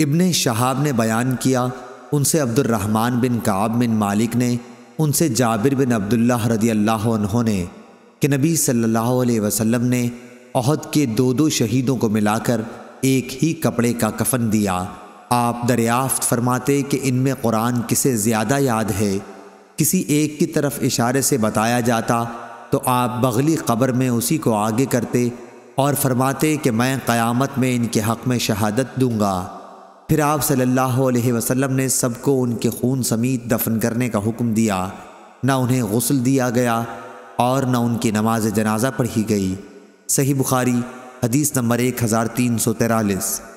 इब्ने शहाब ने बयान किया उनसे अब्दुलरहमान बिन काब बिन मालिक ने उनसे जाबिर बिन अब्दुल्ला रदी अल्लाह उन्होंने कि नबी सल्लल्लाहु अलैहि वसल्लम ने अहद के दो दो शहीदों को मिलाकर एक ही कपड़े का कफन दिया आप दरियाफ्त फरमाते कि इनमें कुरान किसे ज़्यादा याद है किसी एक की तरफ इशारे से बताया जाता तो आप बगली कब्र में उसी को आगे करते और फरमाते कि मैं क़यामत में इनके हक़ में शहादत दूंगा फिर आप सल्लल्लाहु अलैहि वसल्लम ने सबको उनके खून समीत दफन करने का हुक्म दिया ना उन्हें गसल दिया गया और न उनकी नमाज जनाजा पढ़ी गई सही बुखारी हदीस नंबर एक हज़ार तीन सौ तैंतालीस